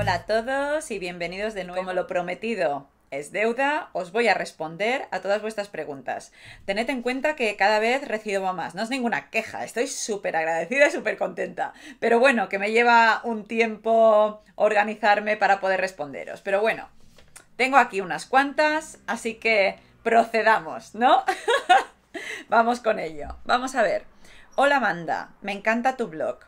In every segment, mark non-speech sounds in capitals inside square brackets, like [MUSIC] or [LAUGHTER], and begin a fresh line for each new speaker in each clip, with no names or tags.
Hola a todos y bienvenidos de nuevo. Como lo prometido es deuda, os voy a responder a todas vuestras preguntas. Tened en cuenta que cada vez recibo más, no es ninguna queja, estoy súper agradecida y súper contenta. Pero bueno, que me lleva un tiempo organizarme para poder responderos. Pero bueno, tengo aquí unas cuantas, así que procedamos, ¿no? [LAUGHS] Vamos con ello. Vamos a ver. Hola Amanda, me encanta tu blog.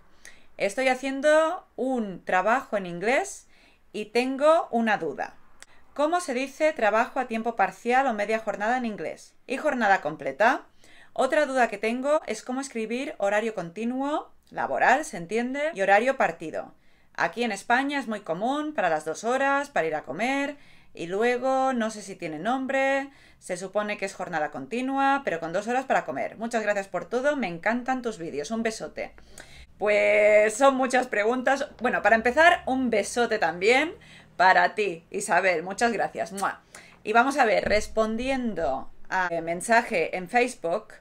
Estoy haciendo un trabajo en inglés y tengo una duda. ¿Cómo se dice trabajo a tiempo parcial o media jornada en inglés? ¿Y jornada completa? Otra duda que tengo es cómo escribir horario continuo, laboral, se entiende, y horario partido. Aquí en España es muy común para las dos horas, para ir a comer, y luego no sé si tiene nombre, se supone que es jornada continua, pero con dos horas para comer. Muchas gracias por todo, me encantan tus vídeos, un besote. Pues son muchas preguntas. Bueno, para empezar, un besote también para ti, Isabel. Muchas gracias. Y vamos a ver, respondiendo a mensaje en Facebook,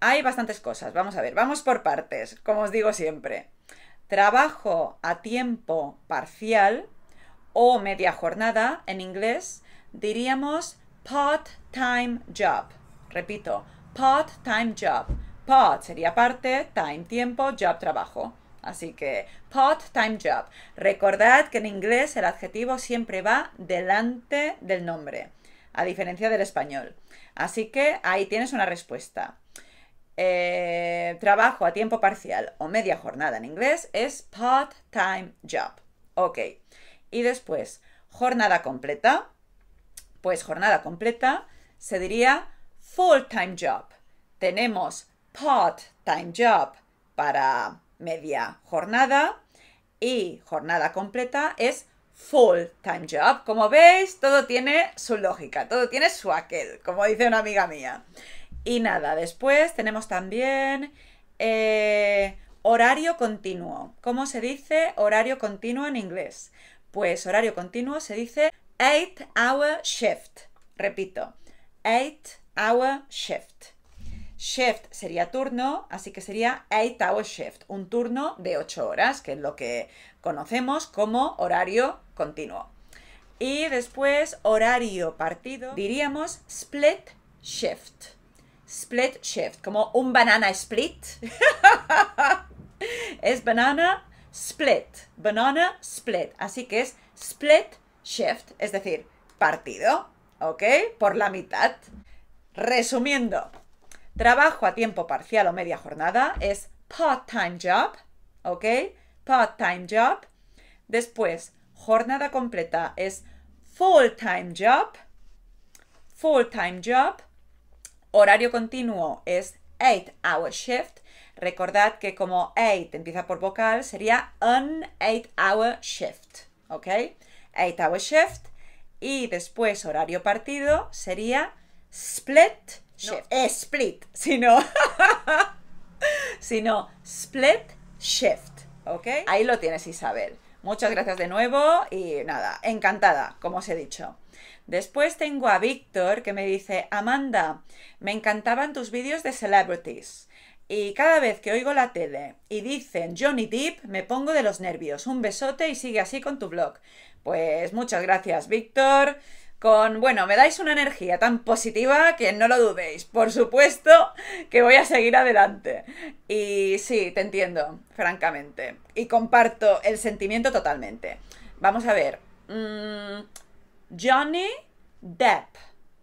hay bastantes cosas. Vamos a ver, vamos por partes, como os digo siempre. Trabajo a tiempo parcial o media jornada, en inglés, diríamos part-time job. Repito, part-time job Part sería parte, time, tiempo, job, trabajo. Así que part, time, job. Recordad que en inglés el adjetivo siempre va delante del nombre, a diferencia del español. Así que ahí tienes una respuesta. Eh, trabajo a tiempo parcial o media jornada en inglés es part-time job. Ok. Y después, jornada completa. Pues jornada completa se diría full-time job. Tenemos HOT time job para media jornada y jornada completa es full-time job. Como veis, todo tiene su lógica, todo tiene su aquel, como dice una amiga mía. Y nada, después tenemos también eh, horario continuo. ¿Cómo se dice horario continuo en inglés? Pues horario continuo se dice EIGHT hour shift. Repito, EIGHT hour shift. Shift sería turno, así que sería 8 hour shift, un turno de 8 horas, que es lo que conocemos como horario continuo. Y después horario partido, diríamos split shift. Split shift, como un banana split. [LAUGHS] es banana split, banana split. Así que es split shift, es decir, partido, ¿ok? Por la mitad. Resumiendo, Trabajo a tiempo parcial o media jornada es part-time job, ¿ok? Part-time job. Después, jornada completa es full-time job, full-time job. Horario continuo es 8-hour shift. Recordad que como 8 empieza por vocal, sería an eight hour shift, ¿ok? 8-hour shift. Y después horario partido sería split eh, split, [LAUGHS] sino, sino split shift. ¿Ok? Ahí lo tienes, Isabel. Muchas gracias de nuevo y nada, encantada, como os he dicho. Después tengo a Víctor que me dice, Amanda, me encantaban tus vídeos de celebrities. Y cada vez que oigo la tele y dicen Johnny deep me pongo de los nervios. Un besote y sigue así con tu blog. Pues muchas gracias, Víctor con, bueno, me dais una energía tan positiva que no lo dudéis. Por supuesto que voy a seguir adelante. Y sí, te entiendo, francamente. Y comparto el sentimiento totalmente. Vamos a ver. Mm, Johnny Depp.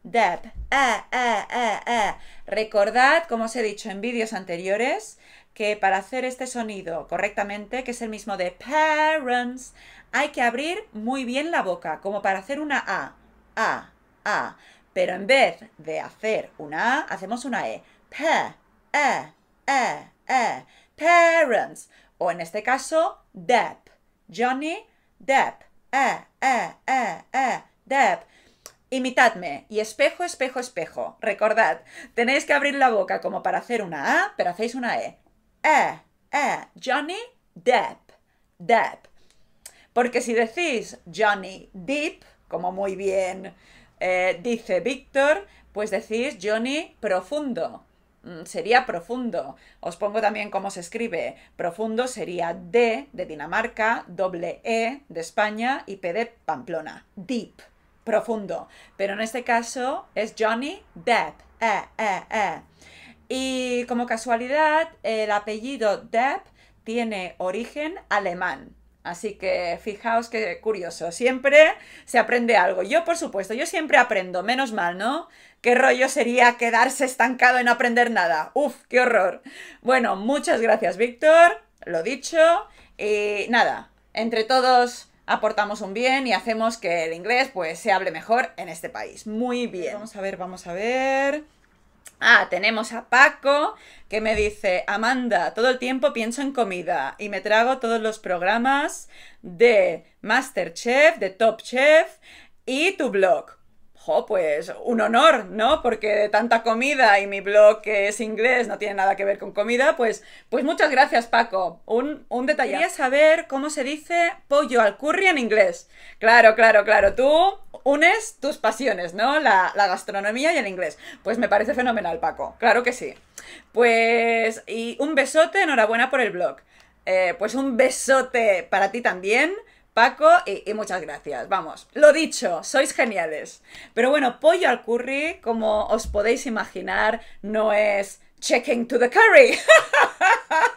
Depp. Ah, ah, ah, Recordad, como os he dicho en vídeos anteriores, que para hacer este sonido correctamente, que es el mismo de parents, hay que abrir muy bien la boca, como para hacer una A a, A. Pero en vez de hacer una A, hacemos una E. e, e, e. Parents. O en este caso, Depp. Johnny Depp. E, e, e, e. Imitadme y espejo, espejo, espejo. Recordad, tenéis que abrir la boca como para hacer una A, pero hacéis una E. E, E, Johnny Depp, Depp. Porque si decís Johnny Deep, como muy bien eh, dice Víctor, pues decís Johnny profundo. Mm, sería profundo. Os pongo también cómo se escribe. Profundo sería D de Dinamarca, doble E de España y P de Pamplona. Deep, profundo. Pero en este caso es Johnny Depp. Eh, eh, y como casualidad, el apellido Depp tiene origen alemán. Así que fijaos que curioso, siempre se aprende algo. Yo, por supuesto, yo siempre aprendo, menos mal, ¿no? Qué rollo sería quedarse estancado en no aprender nada. Uf, qué horror. Bueno, muchas gracias, Víctor. Lo dicho. Y nada, entre todos aportamos un bien y hacemos que el inglés pues se hable mejor en este país. Muy bien. Vamos a ver, vamos a ver. Ah, tenemos a Paco que me dice, Amanda, todo el tiempo pienso en comida y me trago todos los programas de Masterchef, de Top Chef y tu blog pues un honor, ¿no? Porque tanta comida y mi blog que es inglés no tiene nada que ver con comida, pues, pues muchas gracias Paco, un, un detalle. Quería saber cómo se dice pollo al curry en inglés. Claro, claro, claro, tú unes tus pasiones, ¿no? La, gastronomía y el inglés. Pues me parece fenomenal Paco, claro que sí. Pues, y un besote, enhorabuena por el blog. Eh, pues un besote para ti también. Paco, y, muchas gracias. Vamos, lo dicho, sois geniales. Pero bueno, pollo al curry, como os podéis imaginar, no es checking to the curry.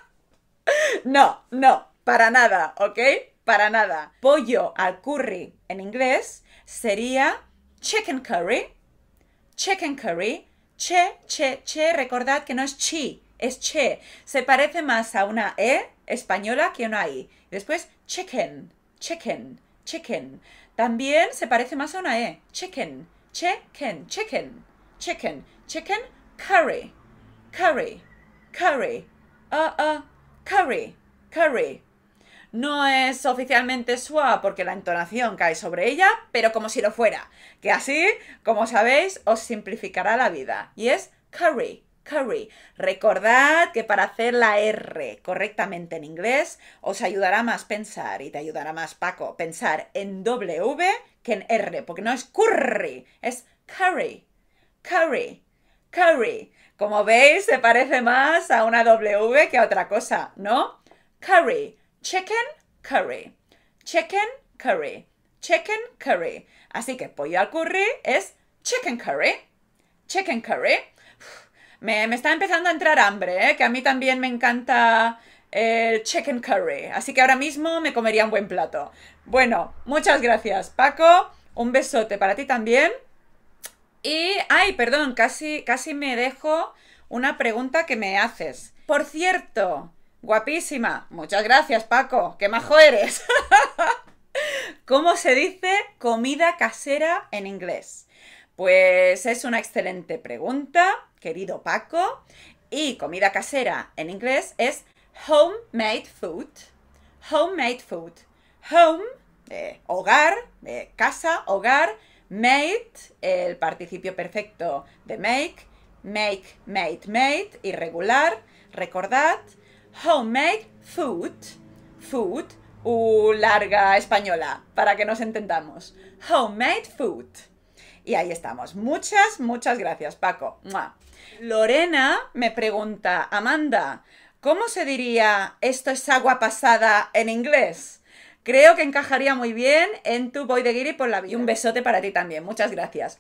[LAUGHS] no, no, para nada, ¿ok? Para nada. Pollo al curry en inglés sería chicken curry, chicken curry, che, che, che, recordad que no es chi, es che. Se parece más a una E española que una I. Después, chicken chicken, chicken. También se parece más a una E, chicken, chicken, chicken, chicken, chicken, curry, curry, curry, uh, uh, curry, curry. No es oficialmente suave porque la entonación cae sobre ella, pero como si lo fuera, que así, como sabéis, os simplificará la vida. Y es curry, Recordad que para hacer la R correctamente en inglés os ayudará más pensar y te ayudará más Paco pensar en W que en R, porque no es curry, es curry, curry, curry. Como veis, se parece más a una W que a otra cosa, ¿no? Curry, chicken, curry, chicken, curry, chicken, curry. Así que pollo al curry es chicken curry, chicken curry. Me, está empezando a entrar hambre, ¿eh? que a mí también me encanta el chicken curry. Así que ahora mismo me comería un buen plato. Bueno, muchas gracias, Paco. Un besote para ti también. Y, ay, perdón, casi, casi me dejo una pregunta que me haces. Por cierto, guapísima. Muchas gracias, Paco. Qué majo eres. [LAUGHS] ¿Cómo se dice comida casera en inglés? Pues es una excelente pregunta querido Paco. Y comida casera en inglés es homemade food. Homemade food. Home, hogar, casa, hogar. Made, el participio perfecto de make. Make, made, made, irregular. Recordad. Homemade food. Food, u larga española, para que nos entendamos. Homemade food. Y ahí estamos. Muchas, muchas gracias, Paco. Lorena me pregunta, Amanda, ¿cómo se diría esto es agua pasada en inglés? Creo que encajaría muy bien en tu Boy de por la vida. Y un besote para ti también. Muchas gracias.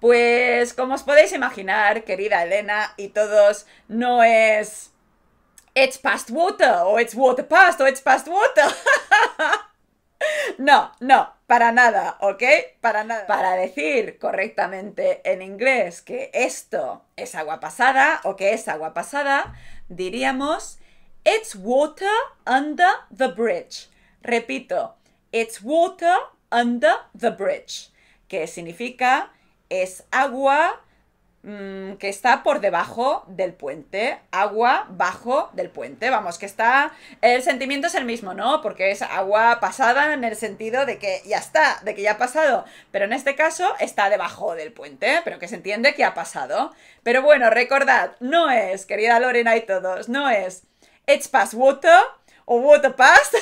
Pues como os podéis imaginar, querida Elena y todos, no es... It's past water, o it's water past, o it's past water. [LAUGHS] No, no, para nada, ¿ok? Para nada. Para decir correctamente en inglés que esto es agua pasada o que es agua pasada, diríamos It's water under the bridge. Repito, It's water under the bridge, que significa es agua Mm, que está por debajo del puente, agua bajo del puente, vamos, que está, el sentimiento es el mismo, ¿no? Porque es agua pasada en el sentido de que ya está, de que ya ha pasado, pero en este caso está debajo del puente, pero que se entiende que ha pasado. Pero bueno, recordad, no es, querida Lorena y todos, no es it's past water o water past,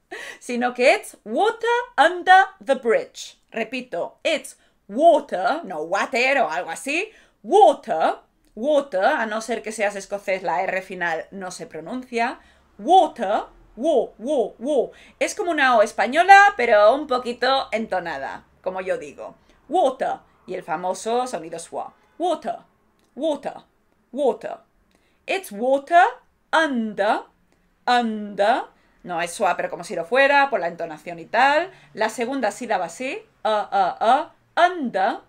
[LAUGHS] sino que it's water under the bridge. Repito, it's water, no water o algo así, water, water, a no ser que seas escocés, la R final no se pronuncia, water, wo, wo, wo, es como una O española, pero un poquito entonada, como yo digo, water, y el famoso sonido swa. water, water, water, it's water under, under, no es swa, pero como si lo fuera, por la entonación y tal, la segunda daba así, a, ah uh, ah uh, uh, under,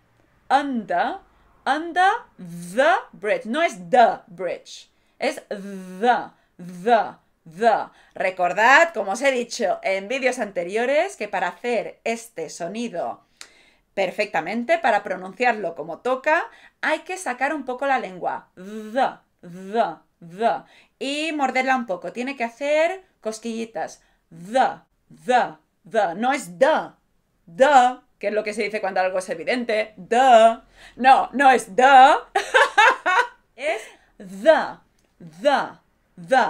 under, under the bridge. No es the bridge, es the, the, the. Recordad, como os he dicho en vídeos anteriores, que para hacer este sonido perfectamente, para pronunciarlo como toca, hay que sacar un poco la lengua. The, the, the. Y morderla un poco. Tiene que hacer cosquillitas. The, the, the. No es the, the, que es lo que se dice cuando algo es evidente, the. No, no es the. [LAUGHS] es the, the, the.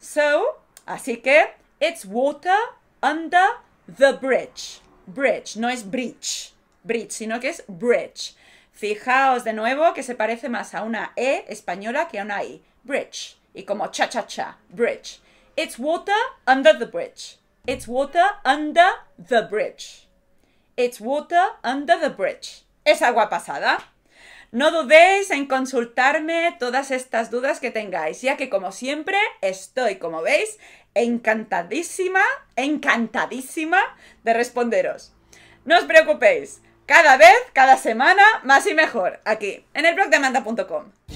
So, así que, it's water under the bridge. Bridge, no es bridge, bridge, sino que es bridge. Fijaos de nuevo que se parece más a una E española que a una I. Bridge. Y como cha-cha-cha, bridge. It's water under the bridge. It's water under the bridge. It's Water Under the Bridge. Es agua pasada. No dudéis en consultarme todas estas dudas que tengáis, ya que como siempre estoy, como veis, encantadísima, encantadísima de responderos. No os preocupéis, cada vez, cada semana, más y mejor, aquí, en el blog